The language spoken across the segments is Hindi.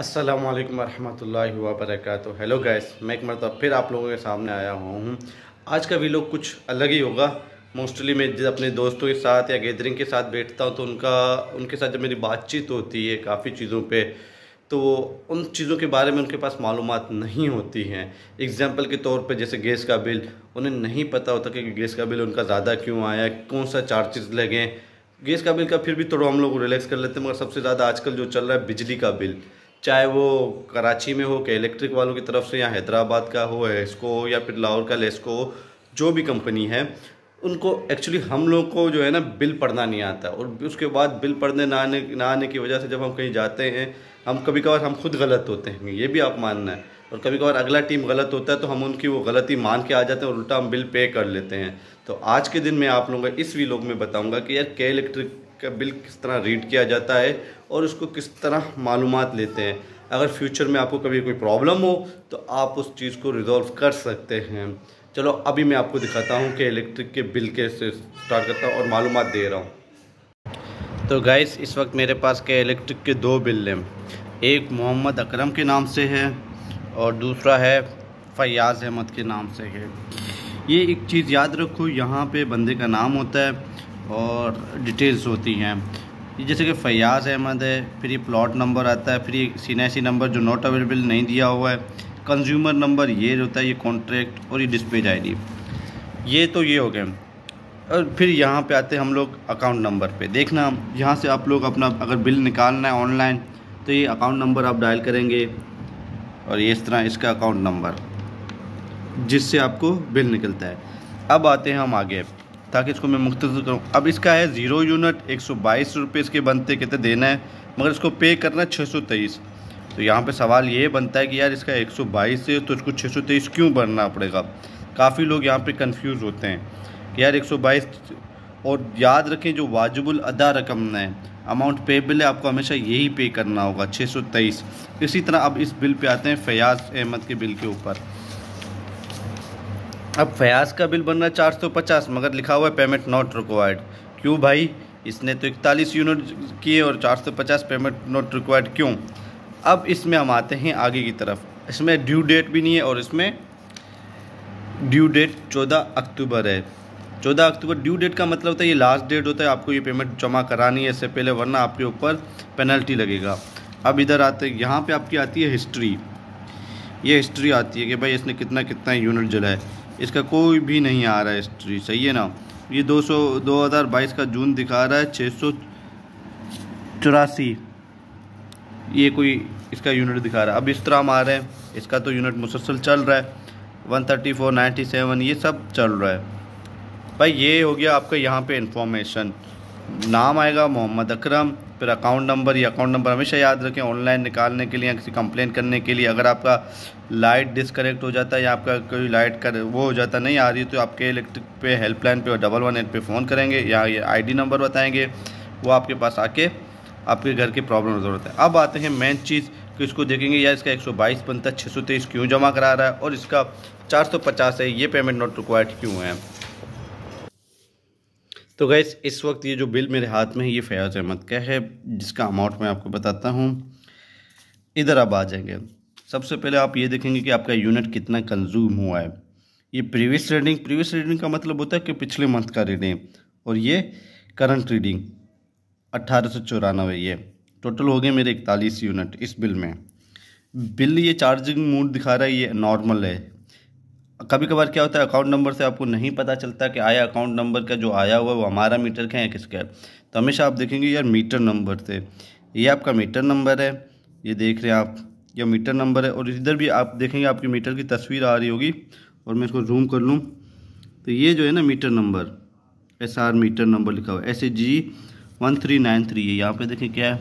अस्सलाम वालेकुम व वबरकatuh हेलो गैस मैं एक मरतब फिर आप लोगों के सामने आया हुआ हूँ आज का वीडियो कुछ अलग ही होगा मोस्टली मैं जब अपने दोस्तों के साथ या गैदरिंग के साथ बैठता हूँ तो उनका उनके साथ जब मेरी बातचीत होती है काफ़ी चीज़ों पे तो उन चीज़ों के बारे में उनके पास मालूम नहीं होती हैं एग्ज़ाम्पल के तौर पर जैसे गैस का बिल उन्हें नहीं पता होता कि गैस का बिल उनका ज़्यादा क्यों आया कौन सा चार्जेस लगें गैस का बिल का फिर भी थोड़ा हम लोग रिलैक्स कर लेते हैं मगर सबसे ज़्यादा आजकल जो चल रहा है बिजली का बिल चाहे वो कराची में हो के इलेक्ट्रिक वालों की तरफ से या हैदराबाद का हो एस्को हो या फिर लाहौर का लेस्को हो जो भी कंपनी है उनको एक्चुअली हम लोग को जो है ना बिल पढ़ना नहीं आता और उसके बाद बिल पढ़ने ना आने ना आने की वजह से जब हम कहीं जाते हैं हम कभी कभार हम खुद गलत होते हैं ये भी आप मानना है और कभी कभार अगला टीम गलत होता है तो हम उनकी वो गलती मान के आ जाते हैं और उल्टा हम बिल पे कर लेते हैं तो आज के दिन मैं आप लोगों को इस वी में बताऊँगा कि यार के इलेक्ट्रिक का बिल किस तरह रीड किया जाता है और उसको किस तरह मालूम लेते हैं अगर फ्यूचर में आपको कभी कोई प्रॉब्लम हो तो आप उस चीज़ को रिजॉल्व कर सकते हैं चलो अभी मैं आपको दिखाता हूँ कि इलेक्ट्रिक के बिल कैसे स्टार्ट करता हूँ और मालूम दे रहा हूँ तो गाइस इस वक्त मेरे पास के इलेक्ट्रिक के दो बिल हैं एक मोहम्मद अकरम के नाम से है और दूसरा है फयाज़ अहमद के नाम से है ये एक चीज़ याद रखो यहाँ पे बंदे का नाम होता है और डिटेल्स होती हैं जैसे कि फ़याज़ अहमद है फिर ये प्लॉट नंबर आता है फिर ये सीनासी नंबर जो नॉट अवेलेबल नहीं दिया हुआ है कंज्यूमर नंबर ये होता है ये कॉन्ट्रैक्ट और ये डिस्पेज आईडी ये तो ये हो गए और फिर यहाँ पे आते हैं हम लोग अकाउंट नंबर पे देखना यहाँ से आप लोग अपना अगर बिल निकालना है ऑनलाइन तो ये अकाउंट नंबर आप डायल करेंगे और ये इस तरह इसका अकाउंट नंबर जिससे आपको बिल निकलता है अब आते हैं हम आगे ताकि इसको मैं मुख्त करूँ अब इसका है ज़ीरो यूनिट एक सौ बाईस रुपये इसके बनते कितने देना है मगर इसको पे करना है छः सौ तेईस तो यहाँ पे सवाल ये बनता है कि यार इसका एक सौ बाईस है तो इसको छः सौ तेईस क्यों बनना पड़ेगा काफ़ी लोग यहाँ पे कंफ्यूज होते हैं कि यार एक सौ बाईस और याद रखें जो वाजिबुल अदा रकम है अमाउंट पेबल है आपको हमेशा यही पे करना होगा 623 इसी तरह अब इस बिल पे आते हैं फयाज अहमद के बिल के ऊपर अब फयाज का बिल बन रहा है चार सौ पचास मगर लिखा हुआ है पेमेंट नॉट रिक्वायर्ड क्यों भाई इसने तो इकतालीस यूनिट किए और चार सौ पचास पेमेंट नॉट रिक्वायर्ड क्यों अब इसमें हम आते हैं आगे की तरफ इसमें ड्यू डेट भी नहीं है और इसमें ड्यू डेट चौदह अक्टूबर है चौदह अक्टूबर ड्यू डेट का मतलब होता है ये लास्ट डेट होता है आपको ये पेमेंट जमा करानी है इससे पहले वरना आपके ऊपर पेनल्टी लगेगा अब इधर आते यहाँ पे आपकी आती है हिस्ट्री ये हिस्ट्री आती है कि भाई इसने कितना कितना यूनिट जलाए इसका कोई भी नहीं आ रहा है हिस्ट्री सही है ना ये 200 2022 का जून दिखा रहा है छः सौ चौरासी ये कोई इसका यूनिट दिखा रहा है अब इस तरह हम आ रहे हैं इसका तो यूनिट मुसलसल चल रहा है one thirty four ninety seven ये सब चल रहा है भाई ये हो गया आपका यहाँ पे इन्फॉर्मेशन नाम आएगा मोहम्मद अकरम फिर अकाउंट नंबर ये अकाउंट नंबर हमेशा याद रखें ऑनलाइन निकालने के लिए या किसी कंप्लेन करने के लिए अगर आपका लाइट डिसकनेक्ट हो जाता है या आपका कोई लाइट कर वो हो जाता नहीं आ रही तो आपके इलेक्ट्रिक पे हेल्पलाइन पे और डबल वन एट पर फ़ोन करेंगे या ये आईडी नंबर बताएंगे वो आपके पास आके आपके घर की प्रॉब्लम ज़रूरत है अब आते हैं मेन चीज़ कि इसको देखेंगे या इसका एक बनता है 623 क्यों जमा करा रहा है और इसका चार है ये पेमेंट नोट रिक्वायर्ड क्यों है तो गैस इस वक्त ये जो बिल मेरे हाथ में है ये फयाज अहमद का है जिसका अमाउंट मैं आपको बताता हूँ इधर आप आ जाएंगे सबसे पहले आप ये देखेंगे कि आपका यूनिट कितना कंज्यूम हुआ है ये प्रीवियस रीडिंग प्रीवियस रीडिंग का मतलब होता है कि पिछले मंथ का रीडिंग और ये करंट रीडिंग अट्ठारह सौ चौरानवे ये टोटल हो गए मेरे इकतालीस यूनिट इस बिल में बिल ये चार्जिंग मोड दिखा रहा है ये नॉर्मल है कभी कभार क्या होता है अकाउंट नंबर से आपको नहीं पता चलता कि आया अकाउंट नंबर का जो आया हुआ है वो हमारा मीटर का है किसका है तो हमेशा आप देखेंगे यार मीटर नंबर से ये आपका मीटर नंबर है ये देख रहे हैं आप ये मीटर नंबर है और इधर भी आप देखेंगे आपकी मीटर की तस्वीर आ रही होगी और मैं इसको जूम कर लूँ तो ये जो है ना meter number S R meter number लिखा हुआ है S A G one three nine three है यहाँ पे देखें क्या है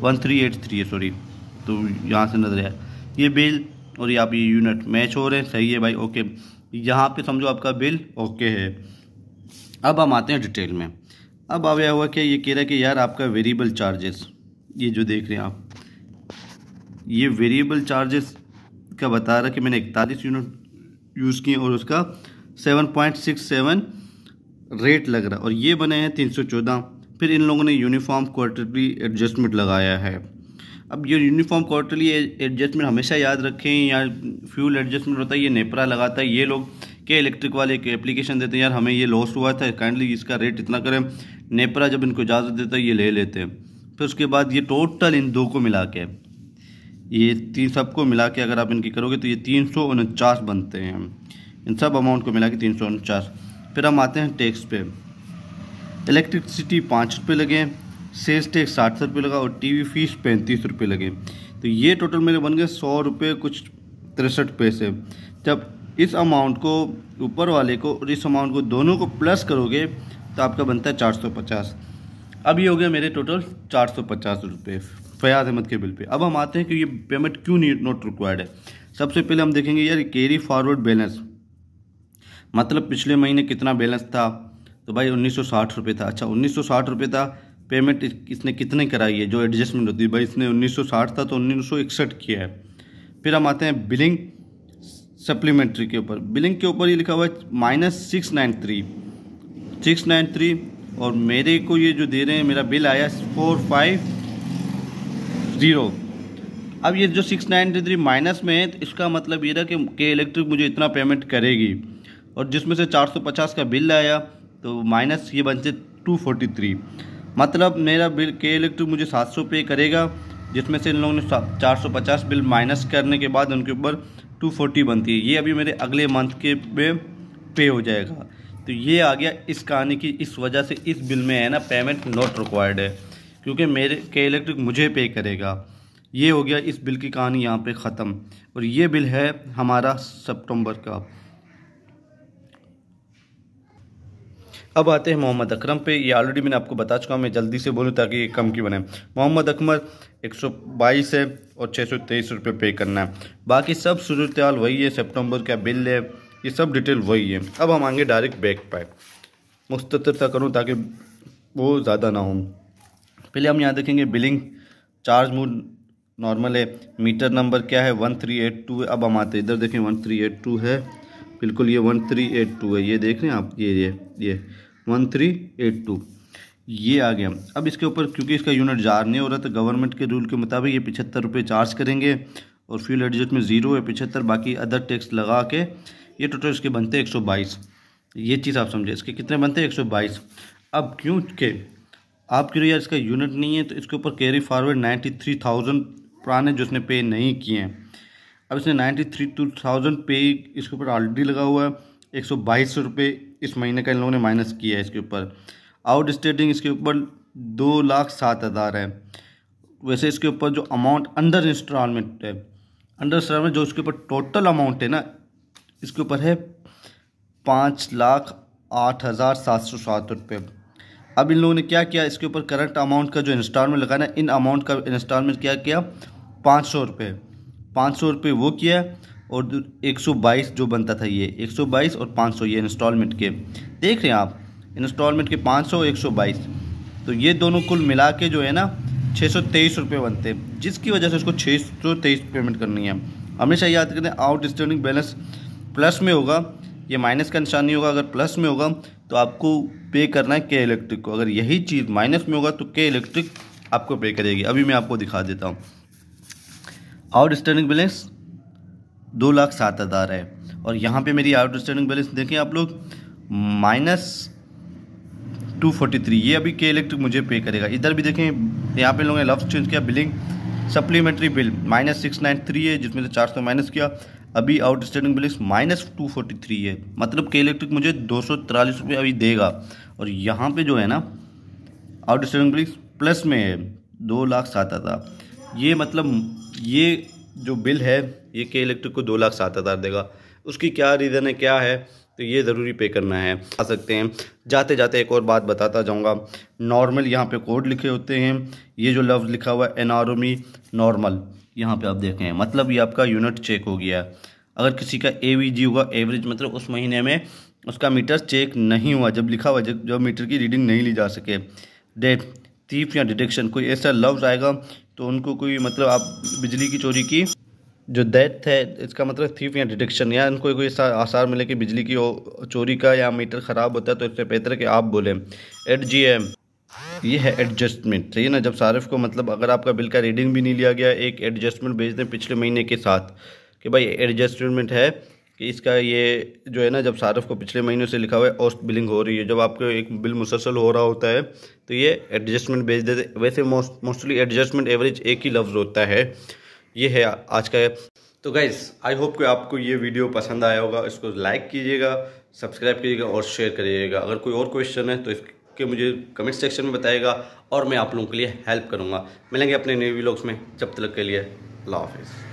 वन थ्री एट थ्री है सॉरी तो यहाँ से नजर आया ये बिल और यहाँ ये यूनिट मैच हो रहे हैं सही है भाई ओके यहाँ पे समझो आपका बिल ओके है अब हम आते हैं डिटेल में अब अब यह हुआ कि ये कह रहा है कि यार आपका वेरिएबल चार्जेस ये जो देख रहे हैं आप ये वेरिएबल चार्जेस का बता रहा है कि मैंने इकतालीस यूनिट यूज़ किए और उसका seven point six seven rate लग रहा है और ये बने हैं तीन सौ चौदह फिर इन लोगों ने यूनिफॉर्म क्वार्टरली एडजस्टमेंट लगाया है अब ये यूनिफॉर्म क्वार्टरली एडजस्टमेंट हमेशा याद रखें या फ्यूल एडजस्टमेंट होता है ये नेपरा लगाता है ये लोग के इलेक्ट्रिक वाले एक एप्लीकेशन देते हैं यार हमें ये लॉस हुआ था काइंडली इसका रेट इतना करें नेपरा जब इनको इजाज़त देता है ये ले लेते हैं फिर उसके बाद ये टोटल इन दो को मिला के ये तीन सबको मिला के अगर आप इनकी करोगे तो ये तीन सौ उनचास बनते हैं इन सब अमाउंट को मिला के तीन सौ उनचास फिर हम आते हैं टैक्स पे इलेक्ट्रिसिटी पाँच रुपये लगे सेस टैक्स साठ सौ रुपये लगा और टीवी फीस पैंतीस रुपये लगे तो ये टोटल मेरे बन गए सौ रुपये कुछ तिरसठ पैसे जब इस अमाउंट को ऊपर वाले को और इस अमाउंट को दोनों को प्लस करोगे तो आपका बनता है चार सौ पचास अब ये हो गया मेरे टोटल चार सौ पचास रुपये फयाज अहमद के बिल पे अब हम आते हैं कि ये पेमेंट क्यों नॉट रिक्वायर्ड है सबसे पहले हम देखेंगे यार कैरी फॉरवर्ड बैलेंस मतलब पिछले महीने कितना बैलेंस था तो भाई उन्नीस सौ साठ रुपये था अच्छा उन्नीस सौ साठ रुपये था पेमेंट इसने कितने कराई है जो एडजस्टमेंट होती है भाई इसने 1960 था तो 1961 किया है फिर हम आते हैं बिलिंग सप्लीमेंट्री के ऊपर बिलिंग के ऊपर ये लिखा हुआ है minus six nine three six nine three और मेरे को ये जो दे रहे हैं मेरा बिल आया फोर फाइव ज़ीरो अब ये जो सिक्स नाइन थ्री माइनस में है तो इसका मतलब ये रहा कि के इलेक्ट्रिक मुझे इतना पेमेंट करेगी और जिसमें से चार सौ पचास का बिल आया तो माइनस ये बनते टू फोर्टी थ्री मतलब मेरा बिल के इलेक्ट्रिक तो मुझे सात सौ पे करेगा जिसमें से इन लोगों ने चार सौ पचास बिल माइनस करने के बाद उनके ऊपर टू फोर्टी बनती है ये अभी मेरे अगले मंथ के पे पे हो जाएगा तो ये आ गया इस कहानी की इस वजह से इस बिल में है ना पेमेंट नॉट रिक्वायर्ड है क्योंकि मेरे के इलेक्ट्रिक तो मुझे पे करेगा ये हो गया इस बिल की कहानी यहाँ पे ख़त्म और ये बिल है हमारा सितंबर का अब आते हैं मोहम्मद अकरम पे ये ऑलरेडी मैंने आपको बता चुका हूँ मैं जल्दी से बोलूँ ताकि ये कम की बने मोहम्मद अकमर 122 है और छः सौ तेईस रुपये पे करना है बाकी सब सूरत हाल वही है सितंबर का बिल है ये सब डिटेल वही है अब हम आएंगे डायरेक्ट बैक पर मुस्तर करूँ ताकि वो ज़्यादा ना हो पहले हम यहाँ देखेंगे बिलिंग चार्ज मूड नॉर्मल है मीटर नंबर क्या है वन थ्री एट टू अब हम आते इधर देखें वन थ्री एट टू है बिल्कुल ये वन थ्री एट टू है ये देख रहे हैं आप ये ये ये वन थ्री एट टू ये आ गया अब इसके ऊपर क्योंकि इसका यूनिट जार नहीं हो रहा तो गवर्नमेंट के रूल के मुताबिक ये पिछहत्तर रुपये चार्ज करेंगे और फ्यूल एडजस्ट में ज़ीरो है पिछहत्तर बाकी अदर टैक्स लगा के ये टोटल इसके बनते हैं एक सौ बाईस ये चीज़ आप समझे इसके कितने बनते हैं एक सौ बाईस अब क्योंकि आप क्यों यार इसका यूनिट नहीं है तो इसके ऊपर carry forward ninety three thousand पुराने जो उसने पे नहीं किए हैं अब इसने नाइन्टी थ्री टू थाउजेंड पे इसके ऊपर ऑलरेडी लगा हुआ है एक सौ बाईस सौ रुपये इस महीने का इन लोगों ने माइनस किया है इसके ऊपर आउट स्टेटिंग इसके ऊपर दो लाख सात हज़ार है वैसे इसके ऊपर जो अमाउंट अंडर इंस्टॉलमेंट है अंडर इंस्टॉलमेंट जो इसके ऊपर टोटल अमाउंट है ना इसके ऊपर है पाँच लाख आठ हज़ार सात सौ सात रुपये अब इन लोगों ने क्या किया इसके ऊपर करंट अमाउंट का जो इंस्टॉलमेंट लगाना इन अमाउंट का इंस्टॉलमेंट क्या किया पाँच सौ रुपये पाँच सौ रुपये वो किया और 122 जो बनता था ये 122 और 500 ये इंस्टॉलमेंट के देख रहे हैं आप इंस्टॉलमेंट के 500 और 122 तो ये दोनों कुल मिला के जो है ना छः सौ बनते हैं जिसकी वजह से उसको छः सौ पेमेंट करनी है हमेशा याद करें आउट स्टैंडिंग बैलेंस प्लस में होगा ये माइनस का निशान नहीं होगा अगर प्लस में होगा तो आपको पे करना है के इलेक्ट्रिक को अगर यही चीज़ माइनस में होगा तो के इलेक्ट्रिक आपको पे करेगी अभी मैं आपको दिखा देता हूँ आउटस्टैंडिंग बैलेंस दो लाख सात हज़ार है और यहाँ पे मेरी आउटस्टैंडिंग बैलेंस देखें आप लोग माइनस टू फोर्टी थ्री ये अभी के इलेक्ट्रिक मुझे पे करेगा इधर भी देखें यहाँ पे लोगों ने लफ्ज़ चेंज किया billing supplementary bill minus six nine three है जिसमें से चार सौ माइनस किया अभी outstanding billing minus two forty three है मतलब के इलेक्ट्रिक मुझे दो सौ तिरालीस रुपये अभी देगा और यहाँ पे जो है ना आउटस्टैंडिंग बिलिंग प्लस में है दो लाख सात हज़ार ये मतलब ये जो बिल है ये के इलेक्ट्रिक को दो लाख सात हज़ार देगा उसकी क्या रीज़न है क्या है तो ये ज़रूरी पे करना है आ सकते हैं जाते जाते एक और बात बताता जाऊँगा नॉर्मल यहाँ पे कोड लिखे होते हैं ये जो लफ्ज़ लिखा हुआ है एनारोमी नॉर्मल यहाँ पे आप देखें मतलब ये आपका यूनिट चेक हो गया है अगर किसी का ए होगा एवरेज मतलब उस महीने में उसका मीटर चेक नहीं हुआ जब लिखा हुआ जब जब मीटर की रीडिंग नहीं ली जा सके डेट थीफ या डिटेक्शन कोई ऐसा लफ्ज़ आएगा तो उनको कोई मतलब आप बिजली की चोरी की जो डेथ है इसका मतलब थीफ या डिटेक्शन या इनको कोई आसार मिले कि बिजली की चोरी का या मीटर ख़राब होता है तो इससे बेहतर कि आप बोलें एट जी एम ये है एडजस्टमेंट सही है ना जब सारिफ को मतलब अगर आपका बिल का रीडिंग भी नहीं लिया गया एक एडजस्टमेंट भेज दें पिछले महीने के साथ कि भाई एडजस्टमेंट है कि इसका ये जो है ना जब सारफ को पिछले महीनों से लिखा हुआ है औस्त बिलिंग हो रही है जब आपको एक बिल मुसलसल हो रहा होता है तो ये एडजस्टमेंट भेज देते वैसे मोस्टली एडजस्टमेंट एवरेज एक ही लफ्ज़ होता है ये है आज का तो गाइज आई होप कि आपको ये वीडियो पसंद आया होगा इसको लाइक कीजिएगा सब्सक्राइब कीजिएगा और शेयर करिएगा अगर कोई और क्वेश्चन है तो इसके मुझे कमेंट सेक्शन में बताएगा और मैं आप लोगों के लिए हेल्प करूँगा मिलेंगे अपने नए व्लॉग्स में जब तक के लिए अल्लाह हाफिज़